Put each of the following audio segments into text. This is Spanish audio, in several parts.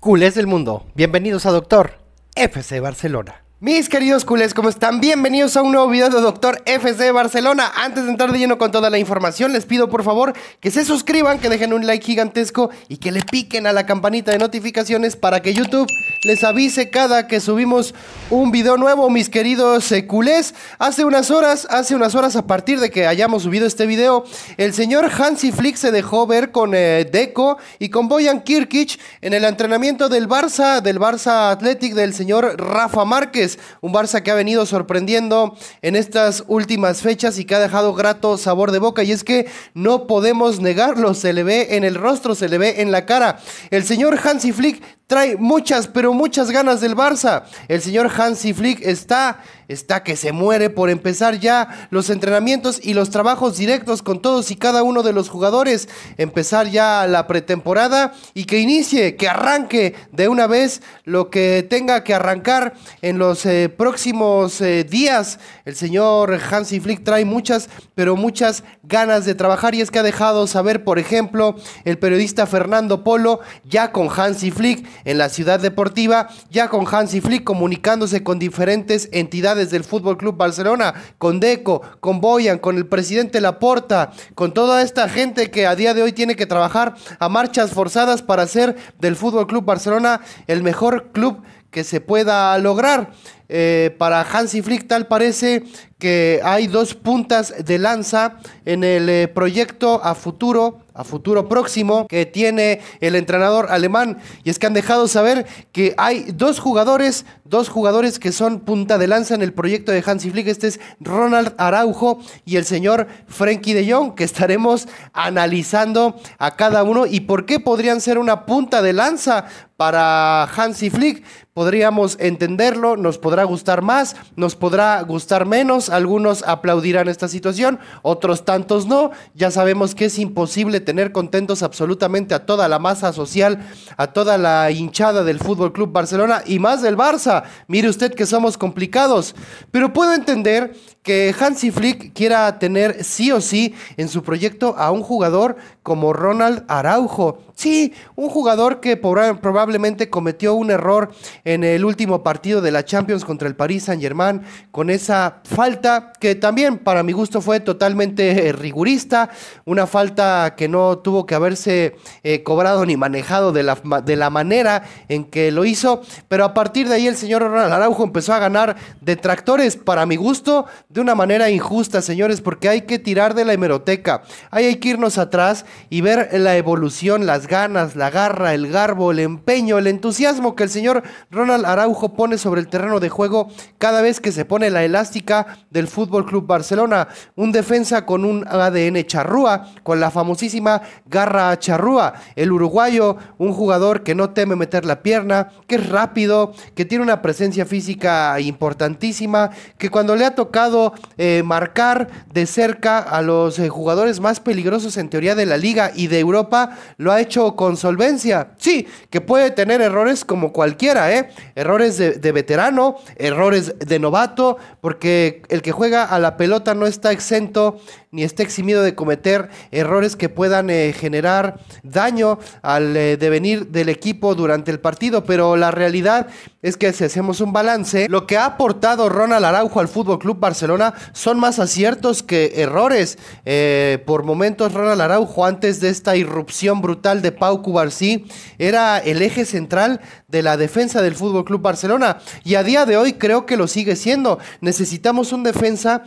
Cules del mundo, bienvenidos a Doctor FC Barcelona. Mis queridos culés, ¿cómo están? Bienvenidos a un nuevo video de Doctor FC Barcelona. Antes de entrar de lleno con toda la información, les pido por favor que se suscriban, que dejen un like gigantesco y que le piquen a la campanita de notificaciones para que YouTube les avise cada que subimos un video nuevo, mis queridos eh, culés. Hace unas horas, hace unas horas a partir de que hayamos subido este video, el señor Hansi Flick se dejó ver con eh, Deco y con Boyan Kirkic en el entrenamiento del Barça, del Barça Athletic del señor Rafa Márquez un Barça que ha venido sorprendiendo en estas últimas fechas y que ha dejado grato sabor de boca. Y es que no podemos negarlo, se le ve en el rostro, se le ve en la cara. El señor Hansi Flick trae muchas, pero muchas ganas del Barça. El señor Hansi Flick está, está que se muere por empezar ya los entrenamientos y los trabajos directos con todos y cada uno de los jugadores. Empezar ya la pretemporada y que inicie, que arranque de una vez lo que tenga que arrancar en los eh, próximos eh, días. El señor Hansi Flick trae muchas, pero muchas ganas de trabajar y es que ha dejado saber, por ejemplo, el periodista Fernando Polo ya con Hansi Flick en la ciudad deportiva, ya con Hansi Flick comunicándose con diferentes entidades del Fútbol Club Barcelona, con Deco, con Boyan, con el presidente Laporta, con toda esta gente que a día de hoy tiene que trabajar a marchas forzadas para hacer del Fútbol Club Barcelona el mejor club que se pueda lograr. Eh, para Hansi Flick tal parece que hay dos puntas de lanza en el eh, proyecto a futuro, a futuro próximo que tiene el entrenador alemán y es que han dejado saber que hay dos jugadores, dos jugadores que son punta de lanza en el proyecto de Hansi Flick, este es Ronald Araujo y el señor Frenkie de Jong que estaremos analizando a cada uno y por qué podrían ser una punta de lanza para Hansi Flick, podríamos entenderlo, nos podrá gustar más, nos podrá gustar menos, algunos aplaudirán esta situación, otros tantos no, ya sabemos que es imposible tener contentos absolutamente a toda la masa social, a toda la hinchada del Fútbol Club Barcelona y más del Barça. Mire usted que somos complicados, pero puedo entender que Hansi Flick quiera tener sí o sí en su proyecto a un jugador como Ronald Araujo. Sí, un jugador que probablemente cometió un error en el último partido de la Champions contra el París Saint-Germain con esa falta que también para mi gusto fue totalmente eh, rigurista, una falta que no tuvo que haberse eh, cobrado ni manejado de la, de la manera en que lo hizo, pero a partir de ahí el señor Ronald Araujo empezó a ganar detractores para mi gusto de una manera injusta, señores, porque hay que tirar de la hemeroteca. hay que irnos atrás y ver la evolución, las ganas, la garra, el garbo, el empeño, el entusiasmo que el señor Ronald Araujo pone sobre el terreno de juego cada vez que se pone la elástica del Fútbol Club Barcelona. Un defensa con un ADN charrúa, con la famosísima garra charrúa. El uruguayo, un jugador que no teme meter la pierna, que es rápido, que tiene una presencia física importantísima, que cuando le ha tocado eh, marcar de cerca a los eh, jugadores más peligrosos en teoría de la liga y de Europa, lo ha hecho con solvencia. Sí, que puede tener errores como cualquiera, ¿eh? Errores de veterano, errores de novato, porque el que juega a la pelota no está exento ni esté eximido de cometer errores que puedan eh, generar daño al eh, devenir del equipo durante el partido, pero la realidad es que si hacemos un balance, lo que ha aportado Ronald Araujo al Fútbol Club Barcelona son más aciertos que errores. Eh, por momentos Ronald Araujo antes de esta irrupción brutal de Pau Cubarsí era el eje central de la defensa del Fútbol Club Barcelona y a día de hoy creo que lo sigue siendo. Necesitamos un defensa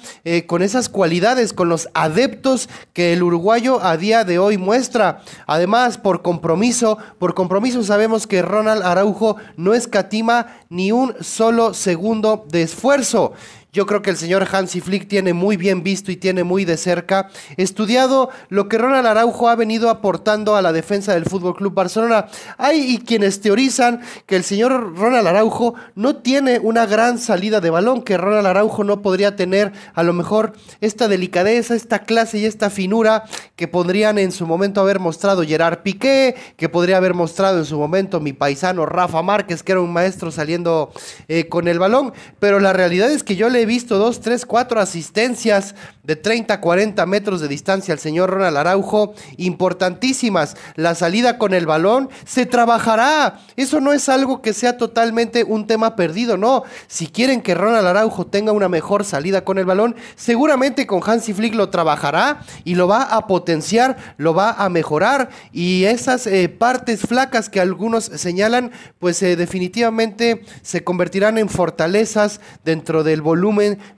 con esas cualidades, con los adeptos que el uruguayo a día de hoy muestra. Además, por compromiso, por compromiso sabemos que Ronald Araujo no escatima ni un solo segundo de esfuerzo. Yo creo que el señor Hansi Flick tiene muy bien visto y tiene muy de cerca estudiado lo que Ronald Araujo ha venido aportando a la defensa del Fútbol Club Barcelona. Hay quienes teorizan que el señor Ronald Araujo no tiene una gran salida de balón, que Ronald Araujo no podría tener a lo mejor esta delicadeza, esta clase y esta finura que podrían en su momento haber mostrado Gerard Piqué, que podría haber mostrado en su momento mi paisano Rafa Márquez, que era un maestro saliendo eh, con el balón. Pero la realidad es que yo le visto dos, tres, cuatro asistencias de 30, 40 metros de distancia al señor Ronald Araujo, importantísimas. La salida con el balón se trabajará. Eso no es algo que sea totalmente un tema perdido, no. Si quieren que Ronald Araujo tenga una mejor salida con el balón, seguramente con Hansi Flick lo trabajará y lo va a potenciar, lo va a mejorar. Y esas eh, partes flacas que algunos señalan, pues eh, definitivamente se convertirán en fortalezas dentro del volumen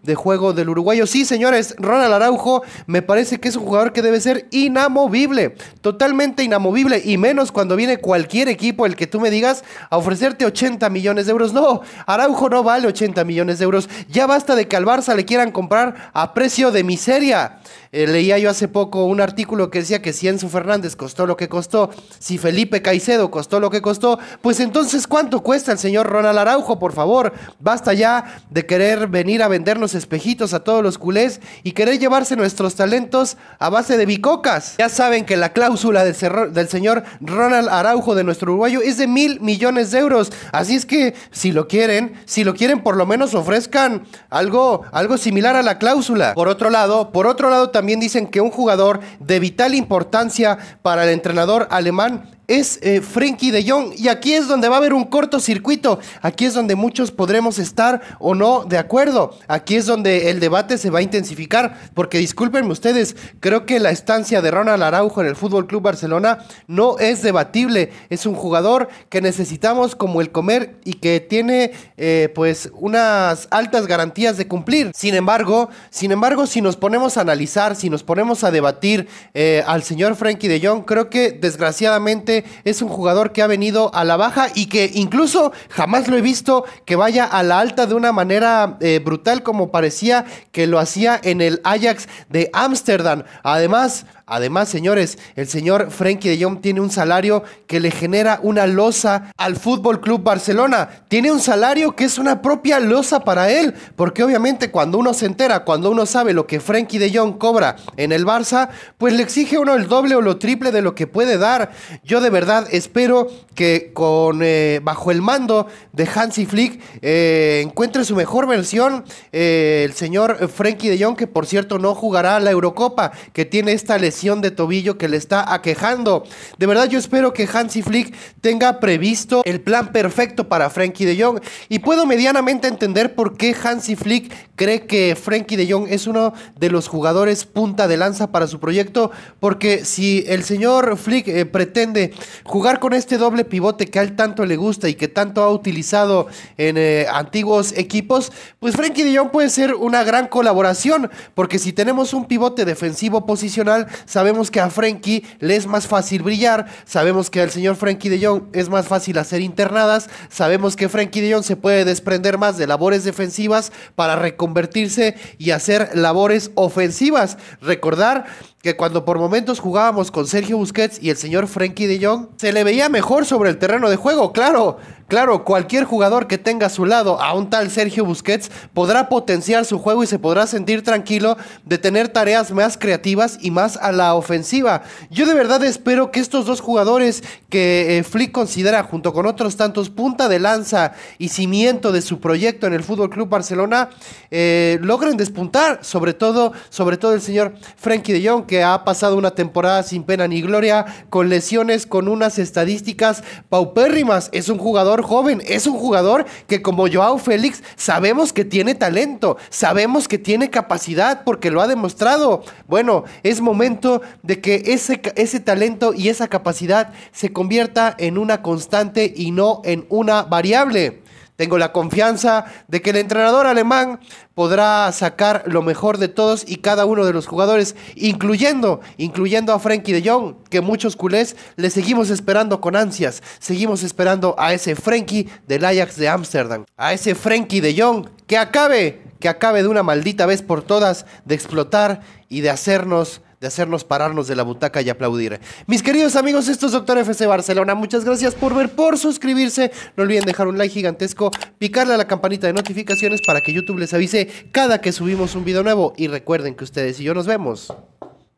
de juego del uruguayo. Sí, señores, Ronald Araujo me parece que es un jugador que debe ser inamovible, totalmente inamovible, y menos cuando viene cualquier equipo, el que tú me digas, a ofrecerte 80 millones de euros. No, Araujo no vale 80 millones de euros. Ya basta de que al Barça le quieran comprar a precio de miseria. Eh, leía yo hace poco un artículo que decía que si Enzo Fernández costó lo que costó, si Felipe Caicedo costó lo que costó, pues entonces ¿cuánto cuesta el señor Ronald Araujo, por favor? Basta ya de querer venir a vender espejitos a todos los culés y querer llevarse nuestros talentos a base de bicocas. Ya saben que la cláusula del, señor Ronald Araujo de nuestro uruguayo es de mil millones de euros. Así es que si lo quieren, si lo quieren por lo menos ofrezcan algo, algo similar a la cláusula. Por otro lado, por otro lado también dicen que un jugador de vital importancia para el entrenador alemán es eh, Frenkie de Jong y aquí es donde va a haber un cortocircuito, aquí es donde muchos podremos estar o no de acuerdo, aquí es donde el debate se va a intensificar, porque discúlpenme ustedes, creo que la estancia de Ronald Araujo en el Fútbol Club Barcelona no es debatible, es un jugador que necesitamos como el comer y que tiene eh, pues unas altas garantías de cumplir. Sin embargo, sin embargo, si nos ponemos a analizar, si nos ponemos a debatir eh, al señor Frankie de Jong, creo que desgraciadamente es un jugador que ha venido a la baja y que incluso jamás lo he visto que vaya a la alta de una manera eh, brutal como parecía que lo hacía en el Ajax de Ámsterdam. Además, Además, señores, el señor Frankie de Jong tiene un salario que le genera una losa al Fútbol Club Barcelona. Tiene un salario que es una propia losa para él, porque obviamente cuando uno se entera, cuando uno sabe lo que Frankie de Jong cobra en el Barça, pues le exige uno el doble o lo triple de lo que puede dar. Yo de verdad espero que con eh, bajo el mando de Hansi Flick eh, encuentre su mejor versión eh, el señor Frankie de Jong, que por cierto no jugará la Eurocopa, que tiene esta lesión de tobillo que le está aquejando. De verdad yo espero que Hansi Flick tenga previsto el plan perfecto para Frankie de Jong y puedo medianamente entender por qué Hansi Flick cree que Frankie de Jong es uno de los jugadores punta de lanza para su proyecto porque si el señor Flick eh, pretende jugar con este doble pivote que a él tanto le gusta y que tanto ha utilizado en eh, antiguos equipos, pues Frankie de Jong puede ser una gran colaboración porque si tenemos un pivote defensivo posicional Sabemos que a Frankie le es más fácil brillar. Sabemos que al señor Frankie de Jong es más fácil hacer internadas. Sabemos que Frankie de Jong se puede desprender más de labores defensivas para reconvertirse y hacer labores ofensivas. Recordar que cuando por momentos jugábamos con Sergio Busquets y el señor Frankie de Jong, se le veía mejor sobre el terreno de juego, claro, Claro, cualquier jugador que tenga a su lado a un tal Sergio Busquets podrá potenciar su juego y se podrá sentir tranquilo de tener tareas más creativas y más a la ofensiva. Yo de verdad espero que estos dos jugadores que eh, Flick considera junto con otros tantos punta de lanza y cimiento de su proyecto en el Fútbol Club Barcelona eh, logren despuntar, sobre todo, sobre todo el señor Frankie de Jong que ha pasado una temporada sin pena ni gloria, con lesiones, con unas estadísticas paupérrimas. Es un jugador joven, es un jugador que como Joao Félix sabemos que tiene talento, sabemos que tiene capacidad porque lo ha demostrado. Bueno, es momento de que ese, ese talento y esa capacidad se convierta en una constante y no en una variable. Tengo la confianza de que el entrenador alemán podrá sacar lo mejor de todos y cada uno de los jugadores, incluyendo, incluyendo a Frankie de Jong, que muchos culés le seguimos esperando con ansias. Seguimos esperando a ese Frankie del Ajax de Ámsterdam, a ese Frankie de Jong que acabe, que acabe de una maldita vez por todas de explotar y de hacernos de hacernos pararnos de la butaca y aplaudir. Mis queridos amigos, esto es Doctor FC Barcelona. Muchas gracias por ver, por suscribirse. No olviden dejar un like gigantesco, picarle a la campanita de notificaciones para que YouTube les avise cada que subimos un video nuevo. Y recuerden que ustedes y yo nos vemos.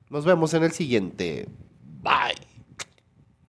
Nos vemos en el siguiente. Bye.